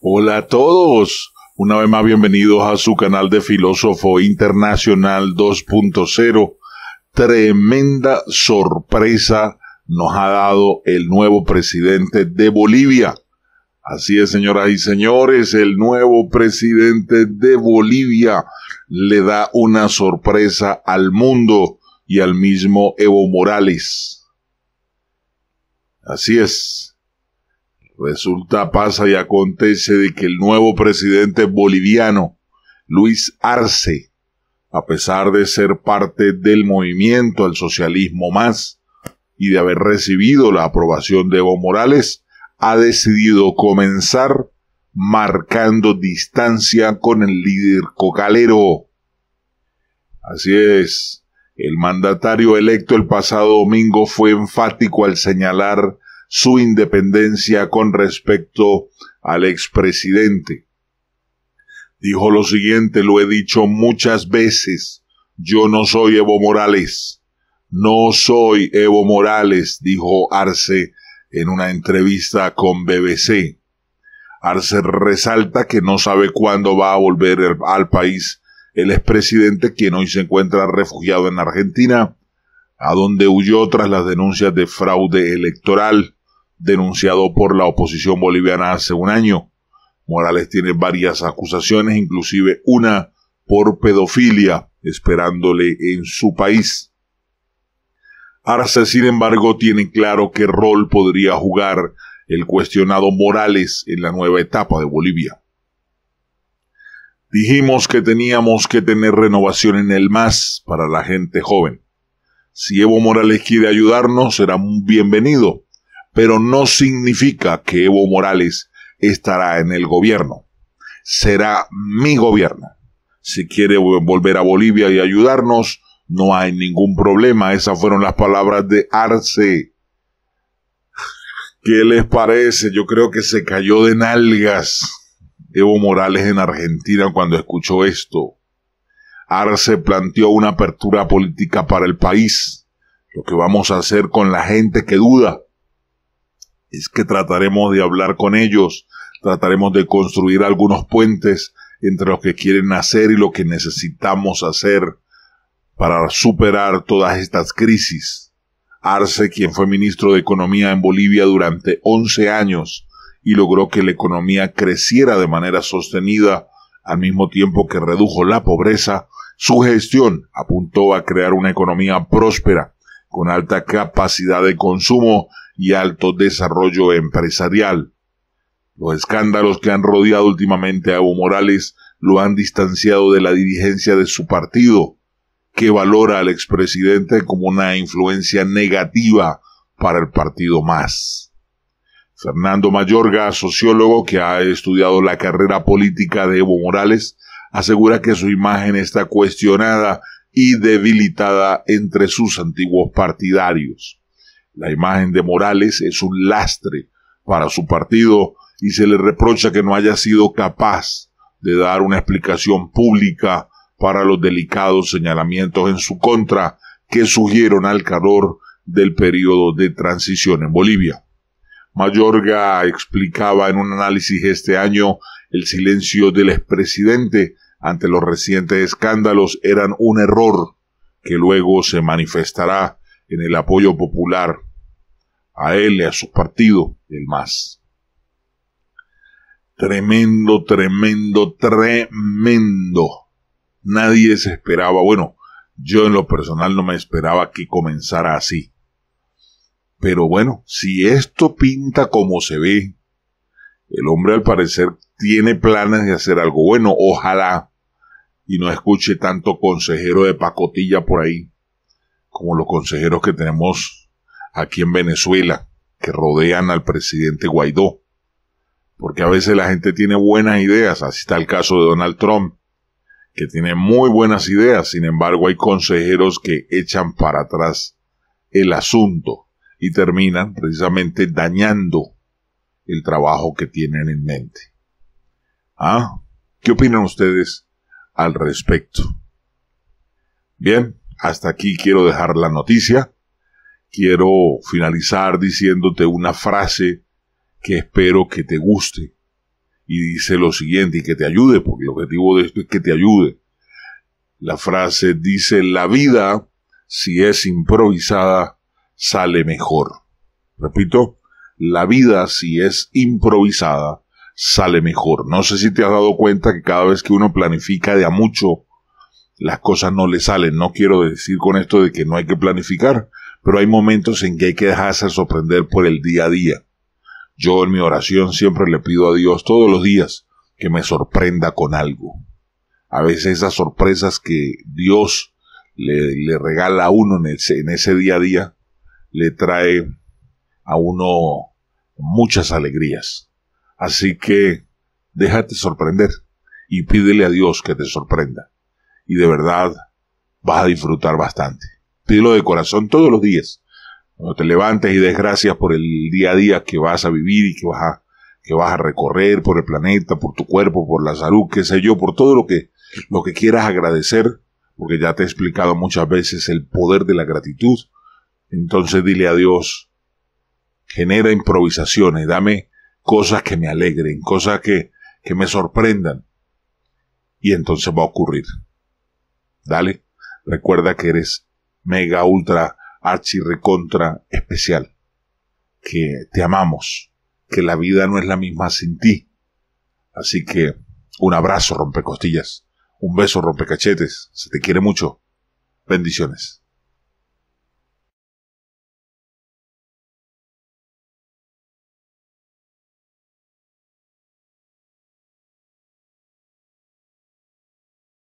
Hola a todos. Una vez más bienvenidos a su canal de Filósofo Internacional 2.0. Tremenda sorpresa nos ha dado el nuevo presidente de Bolivia. Así es, señoras y señores, el nuevo presidente de Bolivia le da una sorpresa al mundo y al mismo Evo Morales. Así es. Resulta, pasa y acontece de que el nuevo presidente boliviano, Luis Arce, a pesar de ser parte del movimiento al socialismo más y de haber recibido la aprobación de Evo Morales, ha decidido comenzar marcando distancia con el líder cocalero. Así es, el mandatario electo el pasado domingo fue enfático al señalar su independencia con respecto al expresidente. Dijo lo siguiente, lo he dicho muchas veces, yo no soy Evo Morales, no soy Evo Morales, dijo Arce en una entrevista con BBC. Arce resalta que no sabe cuándo va a volver al país el expresidente quien hoy se encuentra refugiado en Argentina, a donde huyó tras las denuncias de fraude electoral denunciado por la oposición boliviana hace un año. Morales tiene varias acusaciones, inclusive una por pedofilia, esperándole en su país. Arce, sin embargo, tiene claro qué rol podría jugar el cuestionado Morales en la nueva etapa de Bolivia. Dijimos que teníamos que tener renovación en el MAS para la gente joven. Si Evo Morales quiere ayudarnos, será un bienvenido, pero no significa que Evo Morales estará en el gobierno. Será mi gobierno. Si quiere volver a Bolivia y ayudarnos, no hay ningún problema. Esas fueron las palabras de Arce. ¿Qué les parece? Yo creo que se cayó de nalgas Evo Morales en Argentina cuando escuchó esto. Arce planteó una apertura política para el país, lo que vamos a hacer con la gente que duda, es que trataremos de hablar con ellos, trataremos de construir algunos puentes entre lo que quieren hacer y lo que necesitamos hacer para superar todas estas crisis. Arce, quien fue ministro de Economía en Bolivia durante 11 años y logró que la economía creciera de manera sostenida al mismo tiempo que redujo la pobreza, su gestión apuntó a crear una economía próspera, con alta capacidad de consumo y alto desarrollo empresarial. Los escándalos que han rodeado últimamente a Evo Morales lo han distanciado de la dirigencia de su partido, que valora al expresidente como una influencia negativa para el partido más. Fernando Mayorga, sociólogo que ha estudiado la carrera política de Evo Morales, asegura que su imagen está cuestionada y debilitada entre sus antiguos partidarios. La imagen de Morales es un lastre para su partido y se le reprocha que no haya sido capaz de dar una explicación pública para los delicados señalamientos en su contra que surgieron al calor del periodo de transición en Bolivia. Mayorga explicaba en un análisis este año el silencio del expresidente ante los recientes escándalos eran un error que luego se manifestará en el apoyo popular a él y a su partido, el MAS. Tremendo, tremendo, tremendo. Nadie se esperaba, bueno, yo en lo personal no me esperaba que comenzara así. Pero bueno, si esto pinta como se ve, el hombre al parecer tiene planes de hacer algo bueno, ojalá, y no escuche tanto consejero de pacotilla por ahí como los consejeros que tenemos aquí en Venezuela, que rodean al presidente Guaidó. Porque a veces la gente tiene buenas ideas, así está el caso de Donald Trump, que tiene muy buenas ideas, sin embargo hay consejeros que echan para atrás el asunto y terminan precisamente dañando el trabajo que tienen en mente. ¿Ah? ¿Qué opinan ustedes al respecto? Bien, hasta aquí quiero dejar la noticia. Quiero finalizar diciéndote una frase que espero que te guste. Y dice lo siguiente, y que te ayude, porque el objetivo de esto es que te ayude. La frase dice, la vida, si es improvisada, sale mejor. Repito, la vida, si es improvisada, sale mejor. No sé si te has dado cuenta que cada vez que uno planifica de a mucho las cosas no le salen. No quiero decir con esto de que no hay que planificar, pero hay momentos en que hay que dejarse sorprender por el día a día. Yo en mi oración siempre le pido a Dios todos los días que me sorprenda con algo. A veces esas sorpresas que Dios le, regala a uno en ese día a día, le trae a uno muchas alegrías. Así que déjate sorprender y pídele a Dios que te sorprenda y de verdad vas a disfrutar bastante. Pídelo de corazón todos los días. Cuando te levantes y des gracias por el día a día que vas a vivir y que vas a, que vas a recorrer por el planeta, por tu cuerpo, por la salud, qué sé yo, por todo lo que, lo que quieras agradecer, porque ya te he explicado muchas veces el poder de la gratitud. Entonces dile a Dios, genera improvisaciones, dame cosas que me alegren, cosas que, que me sorprendan. Y entonces va a ocurrir. Dale, recuerda que eres mega, ultra, archi, recontra, especial. Que te amamos. Que la vida no es la misma sin ti. Así que un abrazo, rompe costillas, Un beso, cachetes, Se te quiere mucho. Bendiciones.